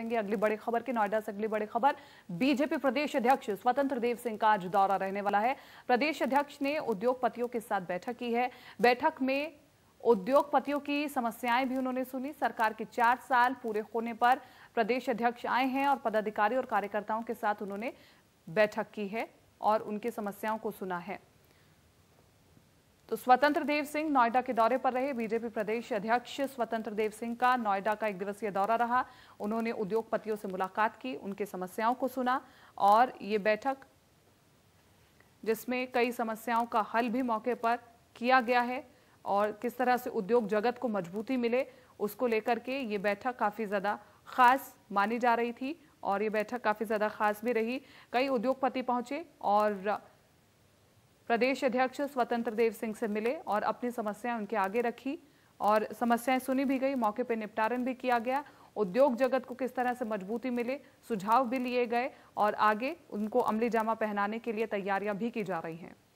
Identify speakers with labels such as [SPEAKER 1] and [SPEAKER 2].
[SPEAKER 1] अगली बड़ी खबर की नोएडा से अगली बड़ी खबर बीजेपी प्रदेश अध्यक्ष स्वतंत्र देव सिंह का आज दौरा रहने वाला है प्रदेश अध्यक्ष ने उद्योगपतियों के साथ बैठक की है बैठक में उद्योगपतियों की समस्याएं भी उन्होंने सुनी सरकार के चार साल पूरे होने पर प्रदेश अध्यक्ष आए हैं और पदाधिकारी और कार्यकर्ताओं के साथ उन्होंने बैठक की है और उनकी समस्याओं को सुना है तो स्वतंत्र देव सिंह नोएडा के दौरे पर रहे बीजेपी प्रदेश अध्यक्ष स्वतंत्र देव सिंह का नोएडा का एक दिवसीय दौरा रहा उन्होंने उद्योगपतियों से मुलाकात की उनकी समस्याओं को सुना और ये बैठक जिसमें कई समस्याओं का हल भी मौके पर किया गया है और किस तरह से उद्योग जगत को मजबूती मिले उसको लेकर के ये बैठक काफ़ी ज़्यादा खास मानी जा रही थी और ये बैठक काफ़ी ज़्यादा खास भी रही कई उद्योगपति पहुंचे और प्रदेश अध्यक्ष स्वतंत्र देव सिंह से मिले और अपनी समस्याएं उनके आगे रखी और समस्याएं सुनी भी गई मौके पर निपटारण भी किया गया उद्योग जगत को किस तरह से मजबूती मिले सुझाव भी लिए गए और आगे उनको अमली जामा पहनाने के लिए तैयारियां भी की जा रही हैं